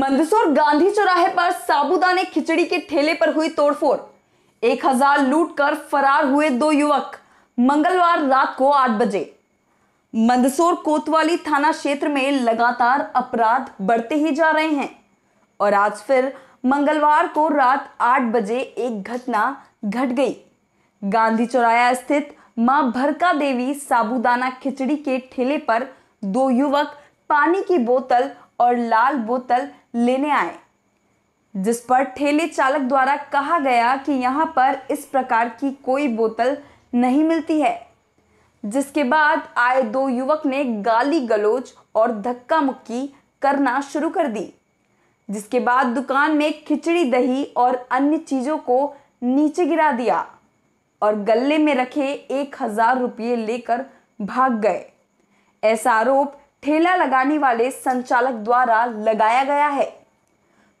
मंदसौर गांधी चौराहे पर साबुदाने खिचड़ी के ठेले पर हुई तोड़फोड़ एक हजार लूट कर फरार हुए दो युवक मंगलवार रात को आठ बजे मंदसौर कोतवाली थाना क्षेत्र में लगातार अपराध बढ़ते ही जा रहे हैं और आज फिर मंगलवार को रात आठ बजे एक घटना घट गई गांधी चौराया स्थित मां भरका देवी साबुदाना खिचड़ी के ठेले पर दो युवक पानी की बोतल और लाल बोतल लेने आए जिस पर ठेले चालक द्वारा कहा गया कि यहाँ पर इस प्रकार की कोई बोतल नहीं मिलती है जिसके बाद आए दो युवक ने गाली गलोच और धक्का मुक्की करना शुरू कर दी जिसके बाद दुकान में खिचड़ी दही और अन्य चीज़ों को नीचे गिरा दिया और गले में रखे एक हजार रुपये लेकर भाग गए ऐसा आरोप ठेला लगाने वाले संचालक द्वारा लगाया गया है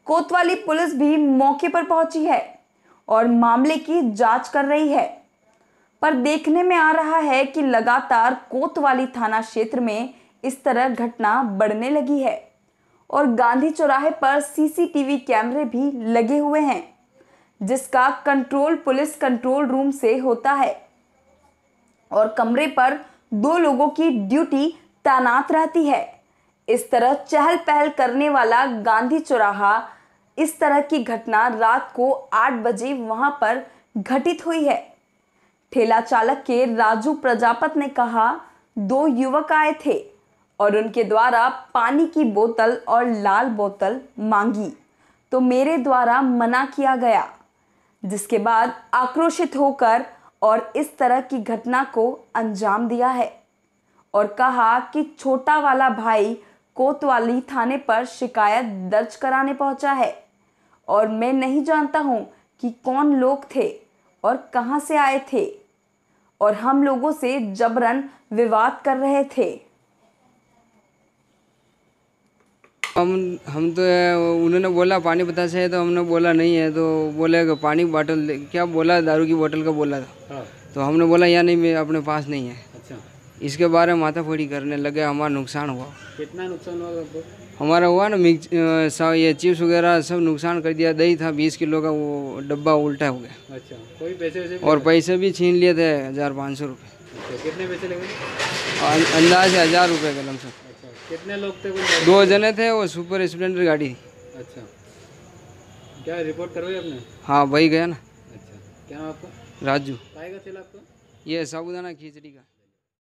कोतवाली पुलिस भी मौके पर पहुंची है और मामले की जांच कर रही है पर देखने में आ रहा है कि लगातार कोतवाली थाना क्षेत्र में इस तरह घटना बढ़ने लगी है और गांधी चौराहे पर सीसीटीवी कैमरे भी लगे हुए हैं जिसका कंट्रोल पुलिस कंट्रोल रूम से होता है और कमरे पर दो लोगों की ड्यूटी तैनात रहती है इस तरह चहल पहल करने वाला गांधी चौराहा इस तरह की घटना रात को आठ बजे वहां पर घटित हुई है ठेला चालक के राजू प्रजापत ने कहा दो युवक आए थे और उनके द्वारा पानी की बोतल और लाल बोतल मांगी तो मेरे द्वारा मना किया गया जिसके बाद आक्रोशित होकर और इस तरह की घटना को अंजाम दिया है और कहा कि छोटा वाला भाई कोतवाली थाने पर शिकायत दर्ज कराने पहुंचा है और मैं नहीं जानता हूं कि कौन लोग थे और कहां से आए थे और हम लोगों से जबरन विवाद कर रहे थे हम हम तो उन्होंने बोला पानी पता से है तो हमने बोला नहीं है तो बोले पानी बोतल क्या बोला दारू की बोतल का बोला था हाँ। तो हमने बोला यार नहीं मैं अपने पास नहीं है अच्छा इसके बारे में माथा फोड़ी करने लगे हमारा नुकसान हुआ कितना नुकसान हुआ हमारा हुआ ना मिक्स ये चिप्स वगैरह सब नुकसान कर दिया दही था बीस किलो का वो डब्बा उल्टा हो गया अच्छा कोई पैसे वैसे और पैसे भी छीन लिए थे हज़ार पाँच सौ रुपये अच्छा, कितने पैसे लगे अं, अंदाज है हज़ार रुपये का लमसम अच्छा, कितने लोग थे दो जने थे वो सुपर स्प्लेंडर गाड़ी थी अच्छा क्या रिपोर्ट करवाई आपने हाँ वही गया ना अच्छा क्या आपका राजू आपका ये साबुदाना खिचड़ी का